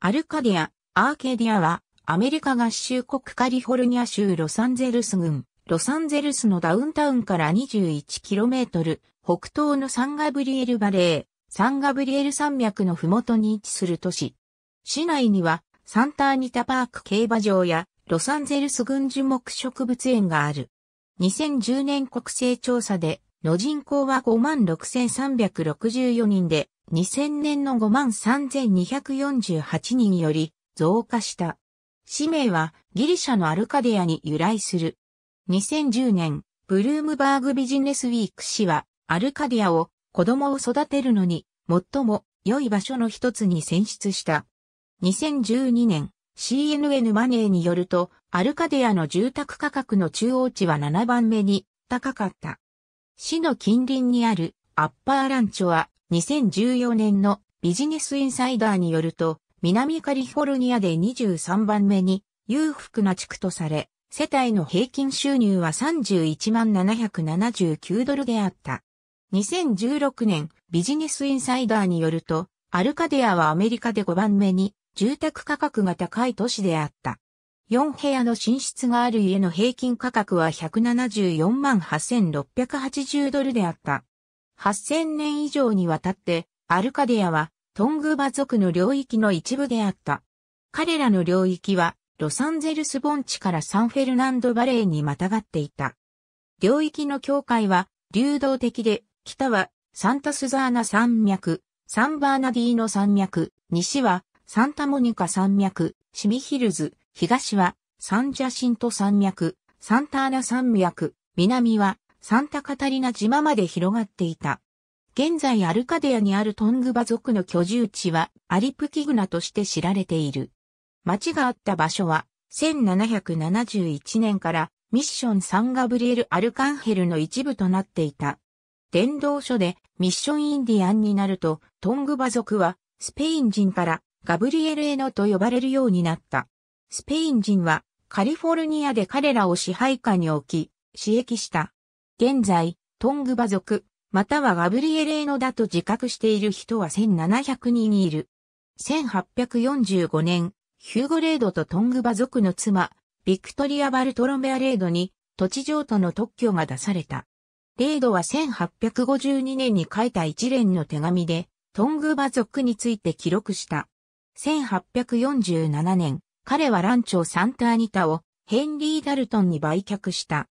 アルカディア、アーケディアは、アメリカ合衆国カリフォルニア州ロサンゼルス郡、ロサンゼルスのダウンタウンから 21km、北東のサンガブリエルバレー、サンガブリエル山脈のふもとに位置する都市。市内には、サンターニタパーク競馬場や、ロサンゼルス郡樹木植物園がある。2010年国勢調査で、の人口は56,364人で、2000年の53,248人より増加した。氏名はギリシャのアルカデアに由来する。2010年、ブルームバーグビジネスウィーク氏は、アルカディアを子供を育てるのに最も良い場所の一つに選出した。2012年、CNN マネーによると、アルカディアの住宅価格の中央値は7番目に高かった。市の近隣にあるアッパーランチョは2014年のビジネスインサイダーによると、南カリフォルニアで23番目に裕福な地区とされ、世帯の平均収入は31万779ドルであった。2016年、ビジネスインサイダーによると、アルカデアはアメリカで5番目に住宅価格が高い都市であった。4部屋の寝室がある家の平均価格は174万8680ドルであった。8000年以上にわたって、アルカディアはトングバ族の領域の一部であった。彼らの領域は、ロサンゼルス盆地からサンフェルナンドバレーにまたがっていた。領域の境界は、流動的で、北はサンタスザーナ山脈、サンバーナディーノ山脈、西はサンタモニカ山脈、シミヒルズ、東はサンジャシント山脈、サンターナ山脈、南はサンタカタリナ島まで広がっていた。現在アルカデアにあるトングバ族の居住地はアリプキグナとして知られている。町があった場所は1771年からミッション・サン・ガブリエル・アルカンヘルの一部となっていた。伝道書でミッション・インディアンになるとトングバ族はスペイン人からガブリエル・エノと呼ばれるようになった。スペイン人はカリフォルニアで彼らを支配下に置き、刺激した。現在、トングバ族、またはガブリエレーノだと自覚している人は1700人いる。1845年、ヒューゴレードとトングバ族の妻、ビクトリア・バルトロメア・レードに土地譲渡の特許が出された。レードは1852年に書いた一連の手紙で、トングバ族について記録した。1847年、彼はランチョ・サンタアニタをヘンリー・ダルトンに売却した。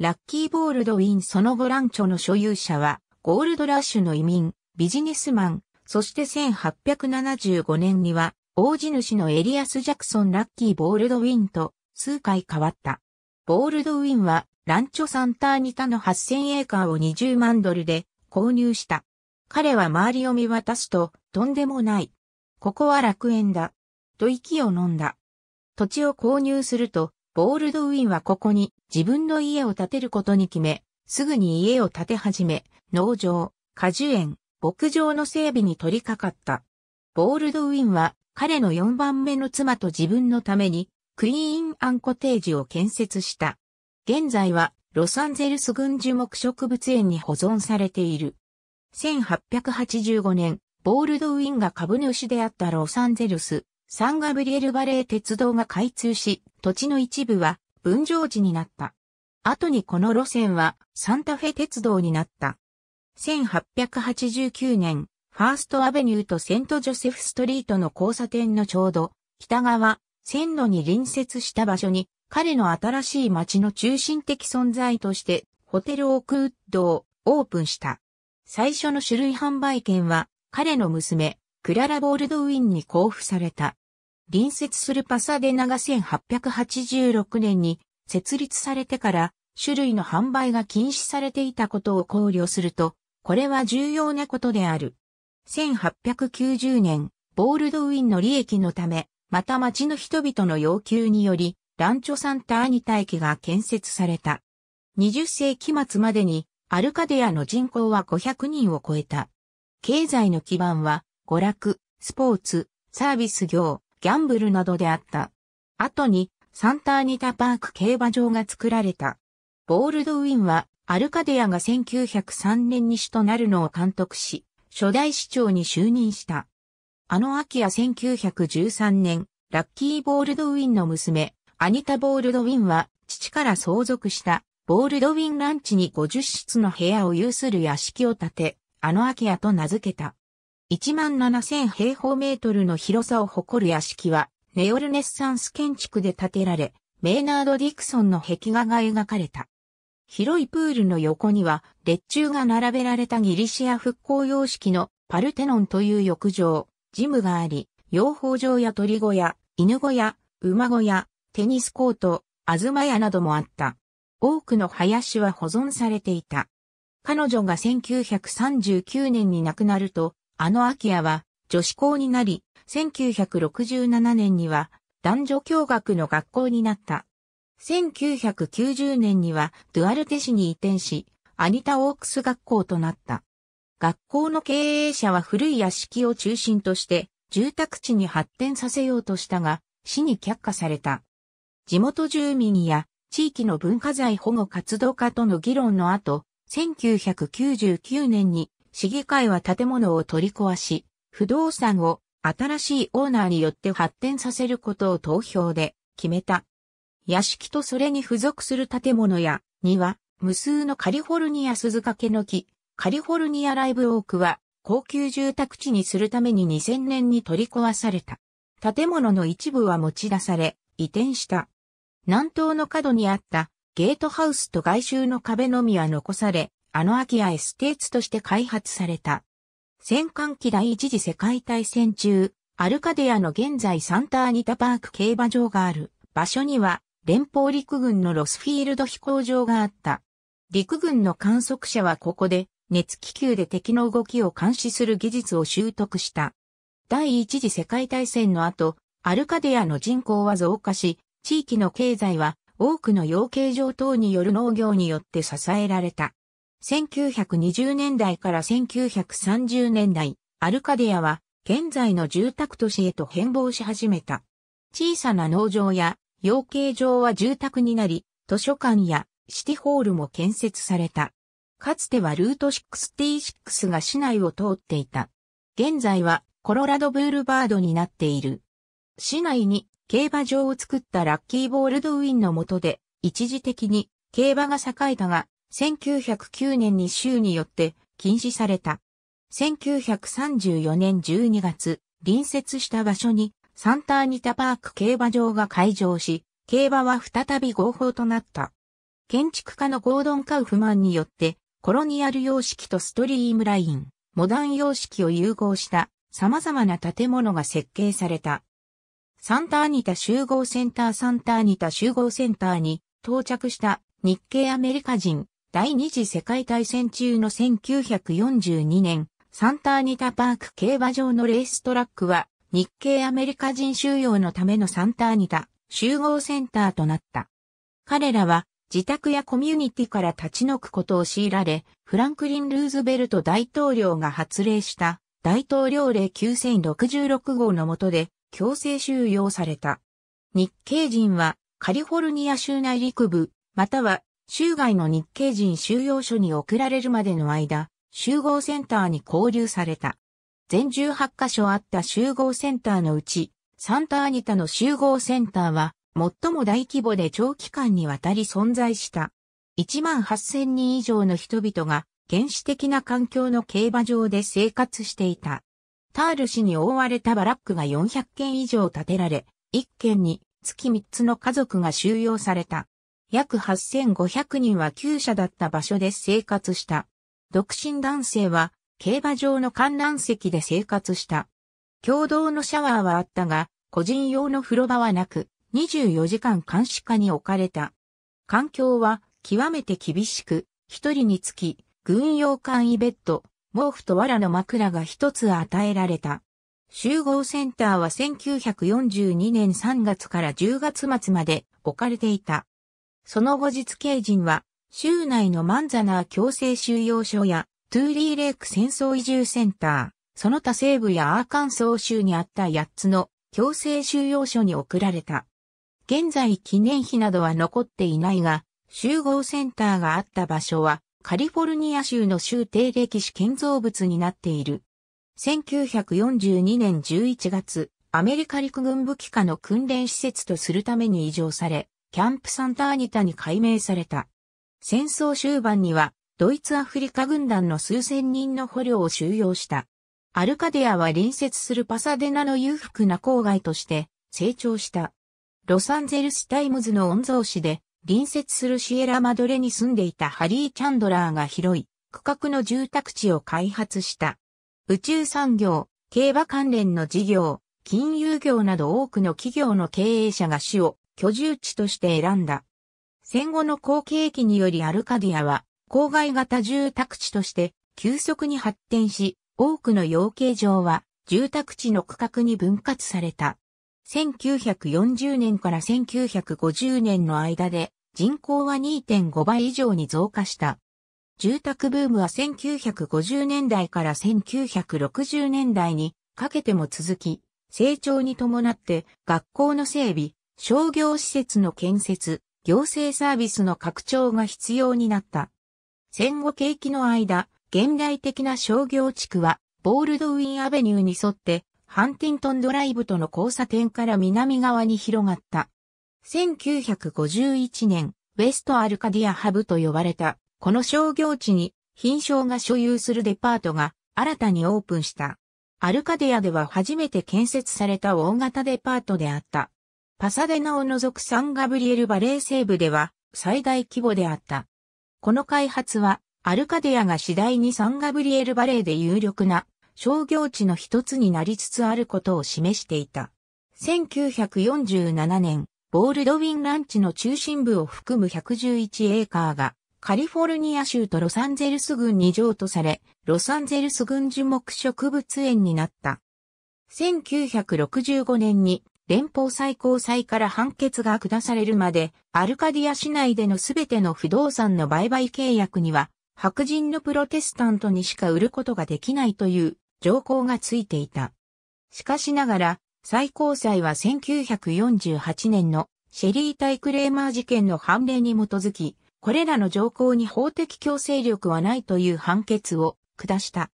ラッキーボールドウィンその後ランチョの所有者は、ゴールドラッシュの移民、ビジネスマン、そして1875年には、大地主のエリアス・ジャクソン・ラッキー・ボールドウィンと数回変わった。ボールドウィンは、ランチョ・サンターニタの8000エーカーを20万ドルで購入した。彼は周りを見渡すと、とんでもない。ここは楽園だ。と息を飲んだ。土地を購入すると、ボールドウィンはここに自分の家を建てることに決め、すぐに家を建て始め、農場、果樹園、牧場の整備に取り掛かった。ボールドウィンは彼の4番目の妻と自分のためにクイーンアンコテージを建設した。現在はロサンゼルス軍樹木植物園に保存されている。1885年、ボールドウィンが株主であったロサンゼルス、サンガブリエルバレー鉄道が開通し、土地の一部は分譲地になった。後にこの路線はサンタフェ鉄道になった。1889年、ファーストアベニューとセントジョセフストリートの交差点のちょうど北側、線路に隣接した場所に彼の新しい街の中心的存在としてホテルオークウッドをオープンした。最初の種類販売権は彼の娘、クララ・ボールドウィンに交付された。隣接するパサデナが1886年に設立されてから種類の販売が禁止されていたことを考慮すると、これは重要なことである。1890年、ボールドウィンの利益のため、また町の人々の要求により、ランチョサンターニ大機が建設された。20世紀末までに、アルカデアの人口は500人を超えた。経済の基盤は、娯楽、スポーツ、サービス業、ギャンブルなどであった。後に、サンターニタパーク競馬場が作られた。ボールドウィンは、アルカデアが1903年に主となるのを監督し、初代市長に就任した。あの秋や1913年、ラッキー・ボールドウィンの娘、アニタ・ボールドウィンは、父から相続した、ボールドウィンランチに50室の部屋を有する屋敷を建て、あの秋やと名付けた。17,000平方メートルの広さを誇る屋敷は、ネオルネッサンス建築で建てられ、メーナード・ディクソンの壁画が描かれた。広いプールの横には、列柱が並べられたギリシア復興様式のパルテノンという浴場、ジムがあり、養蜂場や鳥小屋、犬小屋、馬小屋、テニスコート、あずま屋などもあった。多くの林は保存されていた。彼女が1939年に亡くなると、あの秋谷は女子校になり、1967年には男女共学の学校になった。1990年にはドゥアルテ市に移転し、アニタ・オークス学校となった。学校の経営者は古い屋敷を中心として住宅地に発展させようとしたが、市に却下された。地元住民や地域の文化財保護活動家との議論の後、1999年に市議会は建物を取り壊し、不動産を新しいオーナーによって発展させることを投票で決めた。屋敷とそれに付属する建物や庭、無数のカリフォルニア鈴掛の木、カリフォルニアライブオークは高級住宅地にするために2000年に取り壊された。建物の一部は持ち出され、移転した。南東の角にあったゲートハウスと外周の壁のみは残され、あの秋やエステーツとして開発された。戦艦機第一次世界大戦中、アルカデアの現在サンターニタパーク競馬場がある場所には連邦陸軍のロスフィールド飛行場があった。陸軍の観測者はここで熱気球で敵の動きを監視する技術を習得した。第一次世界大戦の後、アルカデアの人口は増加し、地域の経済は多くの養鶏場等による農業によって支えられた。1920年代から1930年代、アルカディアは現在の住宅都市へと変貌し始めた。小さな農場や養鶏場は住宅になり、図書館やシティホールも建設された。かつてはルート66が市内を通っていた。現在はコロラドブールバードになっている。市内に競馬場を作ったラッキーボールドウィンの下で一時的に競馬が栄えたが1909年に州によって禁止された。1934年12月、隣接した場所にサンターニタパーク競馬場が開場し、競馬は再び合法となった。建築家のゴードン・カウフマンによって、コロニアル様式とストリームライン、モダン様式を融合した様々な建物が設計された。サンターニタ集合センターサンターニタ集合センターに到着した日系アメリカ人第二次世界大戦中の1942年、サンターニタパーク競馬場のレーストラックは、日系アメリカ人収容のためのサンターニタ集合センターとなった。彼らは自宅やコミュニティから立ち退くことを強いられ、フランクリン・ルーズベルト大統領が発令した大統領令9066号の下で強制収容された。日系人はカリフォルニア州内陸部、または州外の日系人収容所に送られるまでの間、集合センターに交流された。全18カ所あった集合センターのうち、サンタアニタの集合センターは、最も大規模で長期間にわたり存在した。1万8000人以上の人々が原始的な環境の競馬場で生活していた。タール市に覆われたバラックが400軒以上建てられ、1軒に月3つの家族が収容された。約8500人は旧舎だった場所で生活した。独身男性は競馬場の観覧席で生活した。共同のシャワーはあったが、個人用の風呂場はなく、24時間監視下に置かれた。環境は極めて厳しく、一人につき、軍用簡易ベッド、毛布と藁の枕が一つ与えられた。集合センターは1942年3月から10月末まで置かれていた。その後日系人は、州内のマンザナー強制収容所や、トゥーリーレイク戦争移住センター、その他西部やアーカンソー州にあった8つの強制収容所に送られた。現在記念碑などは残っていないが、集合センターがあった場所は、カリフォルニア州の州定歴史建造物になっている。1942年11月、アメリカ陸軍武器下の訓練施設とするために移譲され、キャンプサンターニタに改名された。戦争終盤には、ドイツアフリカ軍団の数千人の捕虜を収容した。アルカディアは隣接するパサデナの裕福な郊外として成長した。ロサンゼルスタイムズの御曹司で隣接するシエラマドレに住んでいたハリー・チャンドラーが広い区画の住宅地を開発した。宇宙産業、競馬関連の事業、金融業など多くの企業の経営者が死を居住地として選んだ。戦後の後継期によりアルカディアは、郊外型住宅地として急速に発展し、多くの養鶏場は住宅地の区画に分割された。1940年から1950年の間で人口は2.5倍以上に増加した。住宅ブームは1950年代から1960年代にかけても続き、成長に伴って学校の整備、商業施設の建設、行政サービスの拡張が必要になった。戦後景気の間、現代的な商業地区は、ボールドウィンアベニューに沿って、ハンティントンドライブとの交差点から南側に広がった。1951年、ウェストアルカディアハブと呼ばれた、この商業地に、品商が所有するデパートが、新たにオープンした。アルカディアでは初めて建設された大型デパートであった。パサデナを除くサンガブリエルバレー西部では最大規模であった。この開発は、アルカデアが次第にサンガブリエルバレーで有力な商業地の一つになりつつあることを示していた。1947年、ボールドウィンランチの中心部を含む111エーカーがカリフォルニア州とロサンゼルス郡に譲渡され、ロサンゼルス郡樹木植物園になった。1965年に連邦最高裁から判決が下されるまで、アルカディア市内での全ての不動産の売買契約には、白人のプロテスタントにしか売ることができないという条項がついていた。しかしながら、最高裁は1948年のシェリー対クレーマー事件の判例に基づき、これらの条項に法的強制力はないという判決を下した。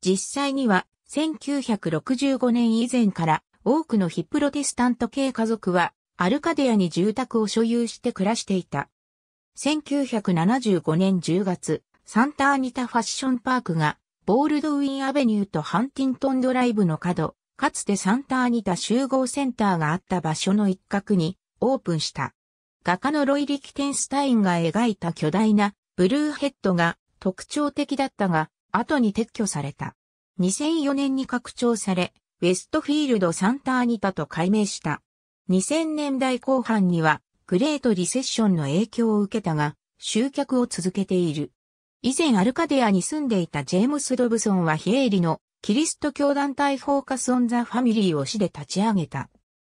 実際には1965年以前から多くのヒプロテスタント系家族は、アルカデアに住宅を所有して暮らしていた。1975年10月、サンターニタファッションパークが、ボールドウィンアベニューとハンティントンドライブの角、かつてサンターニタ集合センターがあった場所の一角に、オープンした。画家のロイ・リキテンスタインが描いた巨大なブルーヘッドが特徴的だったが、後に撤去された。2004年に拡張され、ウェストフィールド・サンターニタと改名した。2000年代後半には、グレートリセッションの影響を受けたが、集客を続けている。以前アルカデアに住んでいたジェームス・ロブソンは非営利のキリスト教団体フォーカス・オン・ザ・ファミリーを市で立ち上げた。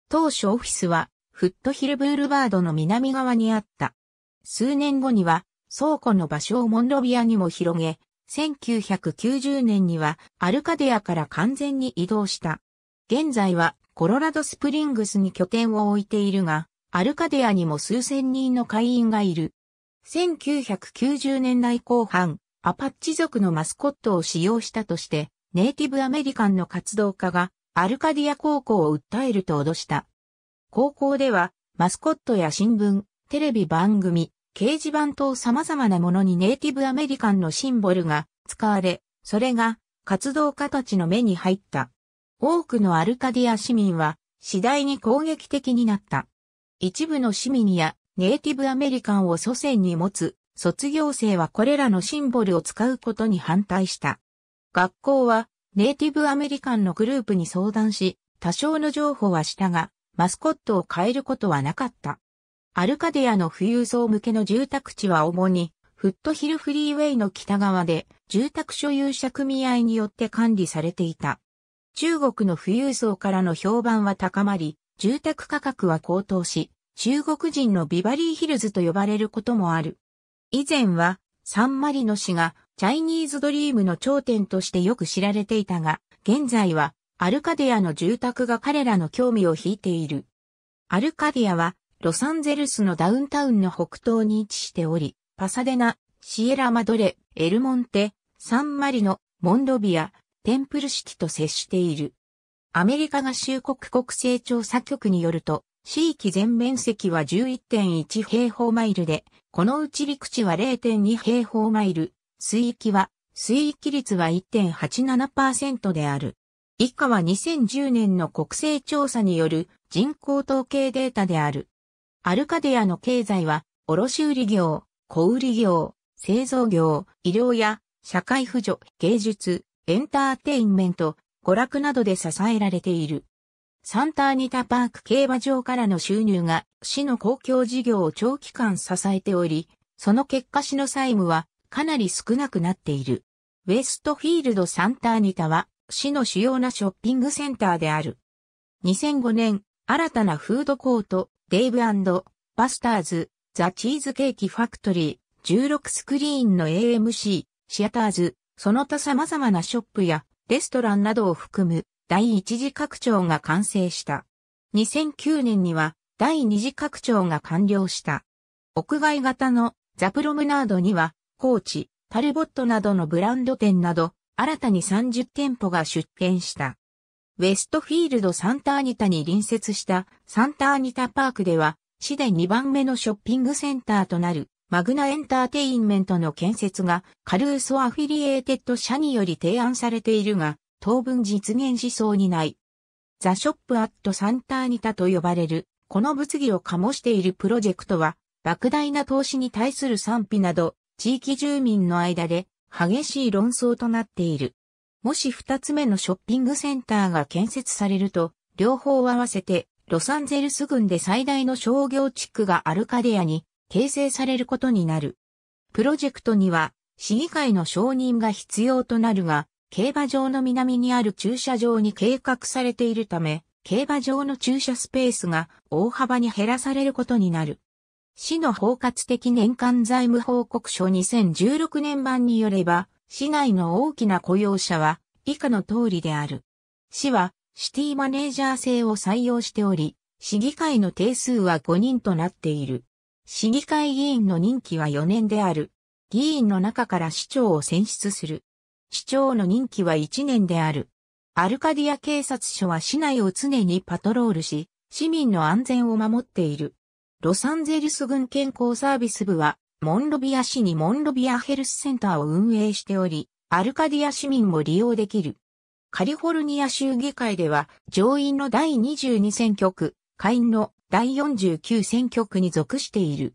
当初オフィスはフットヒルブールバードの南側にあった。数年後には倉庫の場所をモンロビアにも広げ、1990年にはアルカデアから完全に移動した。現在はコロラドスプリングスに拠点を置いているが、アルカデアにも数千人の会員がいる。1990年代後半、アパッチ族のマスコットを使用したとして、ネイティブアメリカンの活動家がアルカディア高校を訴えると脅した。高校では、マスコットや新聞、テレビ番組、掲示板等様々なものにネイティブアメリカンのシンボルが使われ、それが活動家たちの目に入った。多くのアルカディア市民は次第に攻撃的になった。一部の市民やネイティブアメリカンを祖先に持つ卒業生はこれらのシンボルを使うことに反対した。学校はネイティブアメリカンのグループに相談し、多少の譲歩はしたが、マスコットを変えることはなかった。アルカディアの富裕層向けの住宅地は主に、フットヒルフリーウェイの北側で、住宅所有者組合によって管理されていた。中国の富裕層からの評判は高まり、住宅価格は高騰し、中国人のビバリーヒルズと呼ばれることもある。以前は、サンマリノ氏がチャイニーズドリームの頂点としてよく知られていたが、現在はアルカディアの住宅が彼らの興味を引いている。アルカディアはロサンゼルスのダウンタウンの北東に位置しており、パサデナ、シエラマドレ、エルモンテ、サンマリノ、モンドビア、テンプルシティと接している。アメリカ合衆国国勢調査局によると、地域全面積は11.1平方マイルで、このうち陸地は0.2平方マイル、水域は、水域率は1.87%である。以下は2010年の国勢調査による人口統計データである。アルカデアの経済は、卸売業、小売業、製造業、医療や社会扶助、芸術、エンターテインメント、娯楽などで支えられている。サンターニタパーク競馬場からの収入が市の公共事業を長期間支えており、その結果市の債務はかなり少なくなっている。ウェストフィールドサンターニタは市の主要なショッピングセンターである。2005年、新たなフードコート、デイブバスターズ、ザ・チーズケーキファクトリー、16スクリーンの AMC、シアターズ、その他様々なショップやレストランなどを含む第一次拡張が完成した。2009年には第二次拡張が完了した。屋外型のザプロムナードには、コーチ、タルボットなどのブランド店など、新たに30店舗が出店した。ウェストフィールド・サンターニタに隣接したサンターニタパークでは、市で2番目のショッピングセンターとなるマグナエンターテインメントの建設がカルーソアフィリエーテッド社により提案されているが、当分実現しそうにない。ザ・ショップ・アット・サンターニタと呼ばれる、この物議を醸しているプロジェクトは、莫大な投資に対する賛否など、地域住民の間で激しい論争となっている。もし二つ目のショッピングセンターが建設されると、両方合わせてロサンゼルス郡で最大の商業地区がアルカデアに形成されることになる。プロジェクトには市議会の承認が必要となるが、競馬場の南にある駐車場に計画されているため、競馬場の駐車スペースが大幅に減らされることになる。市の包括的年間財務報告書2016年版によれば、市内の大きな雇用者は以下の通りである。市は、シティマネージャー制を採用しており、市議会の定数は5人となっている。市議会議員の任期は4年である。議員の中から市長を選出する。市長の任期は1年である。アルカディア警察署は市内を常にパトロールし、市民の安全を守っている。ロサンゼルス軍健康サービス部は、モンロビア市にモンロビアヘルスセンターを運営しており、アルカディア市民も利用できる。カリフォルニア州議会では、上院の第22選挙区、下院の第49選挙区に属している。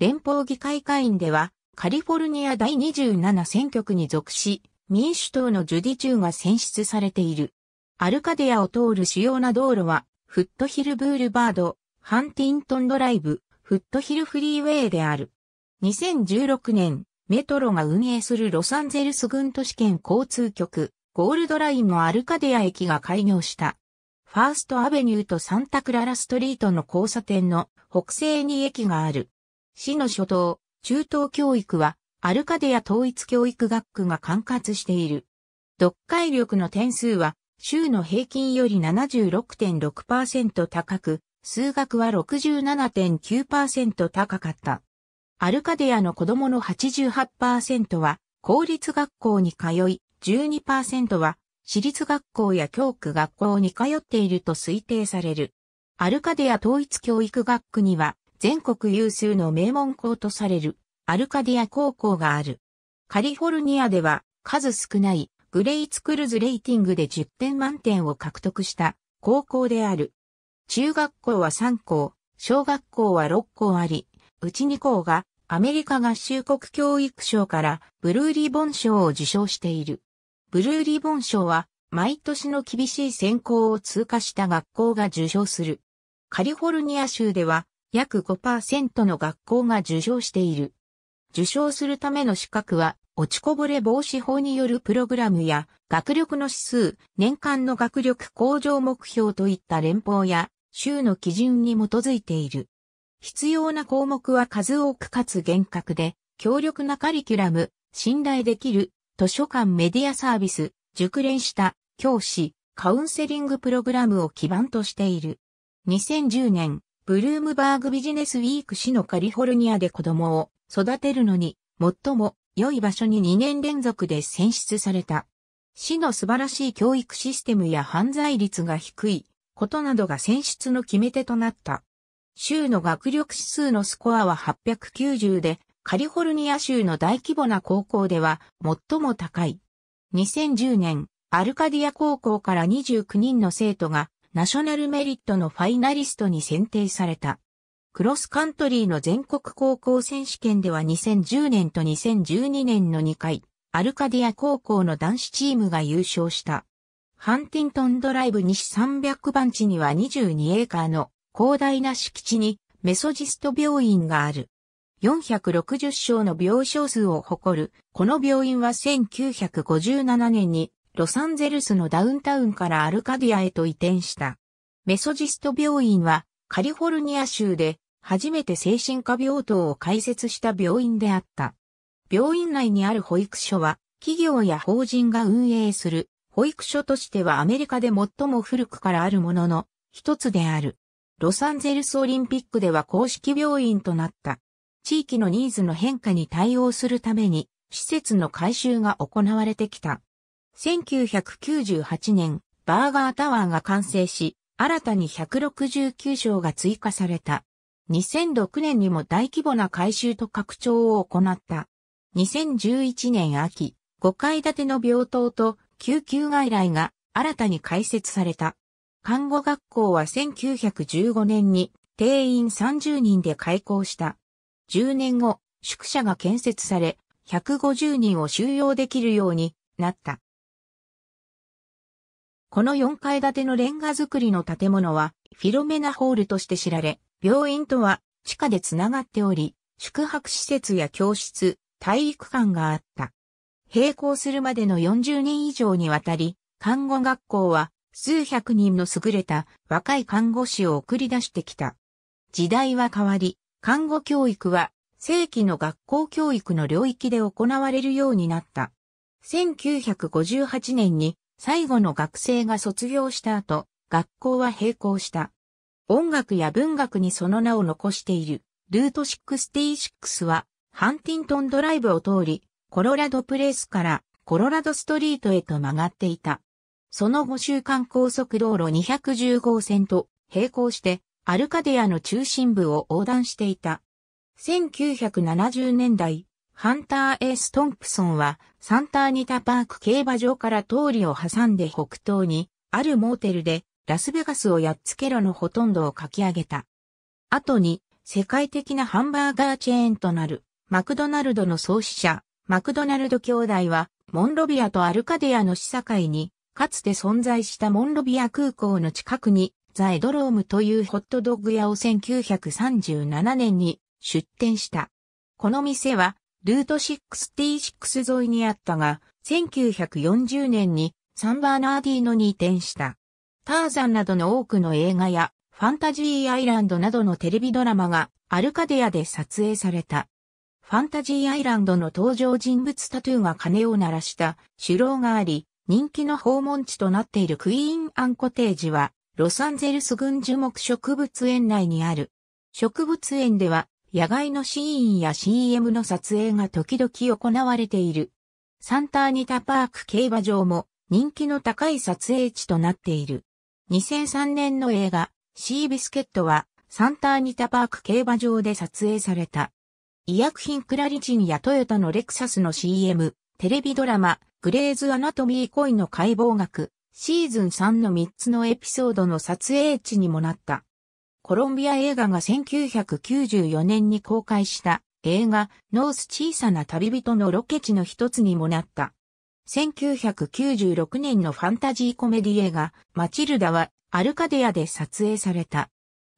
連邦議会下院では、カリフォルニア第27選挙区に属し、民主党のジュディ・チューが選出されている。アルカディアを通る主要な道路は、フットヒルブールバード、ハンティントンドライブ、フットヒルフリーウェイである。2016年、メトロが運営するロサンゼルス郡都市圏交通局、ゴールドラインのアルカデア駅が開業した。ファーストアベニューとサンタクララストリートの交差点の北西に駅がある。市の初頭、中等教育はアルカデア統一教育学区が管轄している。読解力の点数は州の平均より76.6%高く、数学は67.9%高かった。アルカディアの子供の88%は公立学校に通い、12%は私立学校や教区学校に通っていると推定される。アルカディア統一教育学区には全国有数の名門校とされるアルカディア高校がある。カリフォルニアでは数少ないグレイツクルズレーティングで10点満点を獲得した高校である。中学校は3校、小学校は6校あり、うち2校がアメリカ合衆国教育賞からブルーリボン賞を受賞している。ブルーリボン賞は毎年の厳しい選考を通過した学校が受賞する。カリフォルニア州では約5%の学校が受賞している。受賞するための資格は落ちこぼれ防止法によるプログラムや学力の指数、年間の学力向上目標といった連邦や州の基準に基づいている。必要な項目は数多くかつ厳格で、強力なカリキュラム、信頼できる、図書館メディアサービス、熟練した教師、カウンセリングプログラムを基盤としている。2010年、ブルームバーグビジネスウィーク市のカリフォルニアで子供を育てるのに最も良い場所に2年連続で選出された。市の素晴らしい教育システムや犯罪率が低いことなどが選出の決め手となった。州の学力指数のスコアは890で、カリフォルニア州の大規模な高校では最も高い。2010年、アルカディア高校から29人の生徒がナショナルメリットのファイナリストに選定された。クロスカントリーの全国高校選手権では2010年と2012年の2回、アルカディア高校の男子チームが優勝した。ハンティントンドライブ西300番地には22エーカーの広大な敷地にメソジスト病院がある。460床の病床数を誇る、この病院は1957年にロサンゼルスのダウンタウンからアルカディアへと移転した。メソジスト病院はカリフォルニア州で初めて精神科病棟を開設した病院であった。病院内にある保育所は企業や法人が運営する保育所としてはアメリカで最も古くからあるものの一つである。ロサンゼルスオリンピックでは公式病院となった。地域のニーズの変化に対応するために、施設の改修が行われてきた。1998年、バーガータワーが完成し、新たに169床が追加された。2006年にも大規模な改修と拡張を行った。2011年秋、5階建ての病棟と救急外来が新たに開設された。看護学校は1915年に定員30人で開校した。10年後、宿舎が建設され、150人を収容できるようになった。この4階建てのレンガ造りの建物は、フィロメナホールとして知られ、病院とは地下でつながっており、宿泊施設や教室、体育館があった。並行するまでの40年以上にわたり、看護学校は数百人の優れた若い看護師を送り出してきた。時代は変わり、看護教育は正規の学校教育の領域で行われるようになった。1958年に最後の学生が卒業した後、学校は閉校した。音楽や文学にその名を残している、ルート66は、ハンティントンドライブを通り、コロラドプレイスからコロラドストリートへと曲がっていた。その後週間高速道路210号線と並行して、アルカディアの中心部を横断していた。1970年代、ハンター・エース・トンプソンは、サンターニタパーク競馬場から通りを挟んで北東に、あるモーテルで、ラスベガスをやっつけろのほとんどを書き上げた。後に、世界的なハンバーガーチェーンとなる、マクドナルドの創始者、マクドナルド兄弟は、モンロビアとアルカディアの市境に、かつて存在したモンロビア空港の近くに、ザ・エドロームというホットドッグ屋を1937年に出店した。この店は、ルート66沿いにあったが、1940年にサンバーナーディーノに移転した。ターザンなどの多くの映画や、ファンタジーアイランドなどのテレビドラマがアルカデアで撮影された。ファンタジーアイランドの登場人物タトゥーが鐘を鳴らした首楼があり、人気の訪問地となっているクイーン・アンコテージは、ロサンゼルス群樹木植物園内にある。植物園では、野外のシーンや CM の撮影が時々行われている。サンターニタパーク競馬場も人気の高い撮影地となっている。2003年の映画、シービスケットはサンターニタパーク競馬場で撮影された。医薬品クラリチンやトヨタのレクサスの CM、テレビドラマ、グレーズアナトミー恋の解剖学、シーズン3の3つのエピソードの撮影地にもなった。コロンビア映画が1994年に公開した映画、ノース小さな旅人のロケ地の一つにもなった。1996年のファンタジーコメディ映画、マチルダはアルカデアで撮影された。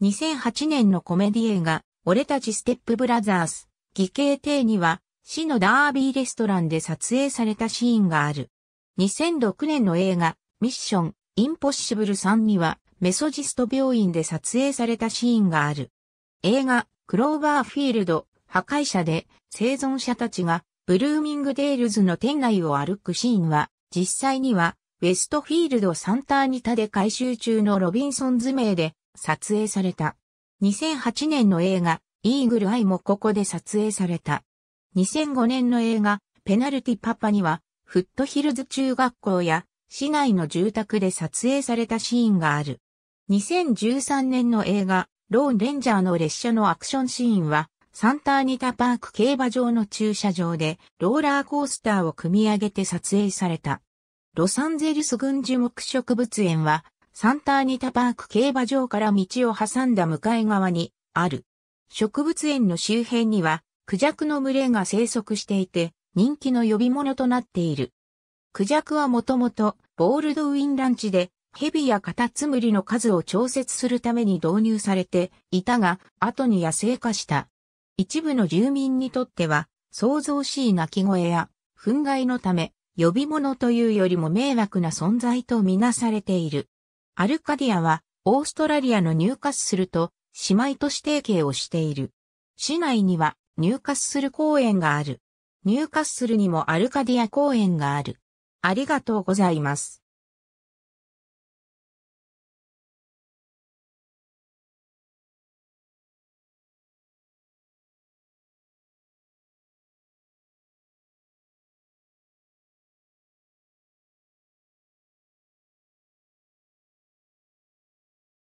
2008年のコメディ映画、俺たちステップブラザース、義兄帝には市のダービーレストランで撮影されたシーンがある。2006年の映画、ミッション、インポッシブル3には、メソジスト病院で撮影されたシーンがある。映画、クローバーフィールド、破壊者で、生存者たちが、ブルーミングデールズの店内を歩くシーンは、実際には、ウェストフィールドサンターニタで改修中のロビンソンズ名で、撮影された。2008年の映画、イーグルアイもここで撮影された。2005年の映画、ペナルティパパには、フットヒルズ中学校や市内の住宅で撮影されたシーンがある。2013年の映画、ローンレンジャーの列車のアクションシーンは、サンターニタパーク競馬場の駐車場で、ローラーコースターを組み上げて撮影された。ロサンゼルス軍樹木植物園は、サンターニタパーク競馬場から道を挟んだ向かい側にある。植物園の周辺にはクジャクの群れが生息していて、人気の呼び物となっている。クジャクはもともと、ボールドウィンランチで、蛇やカタツムリの数を調節するために導入されていたが、後に野生化した。一部の住民にとっては、創造しい鳴き声や、憤慨のため、呼び物というよりも迷惑な存在とみなされている。アルカディアは、オーストラリアの入荷すると、姉妹都市提携をしている。市内には、ニューカッスル公園がある。ニューカッスルにもアルカディア公園がある。ありがとうございます。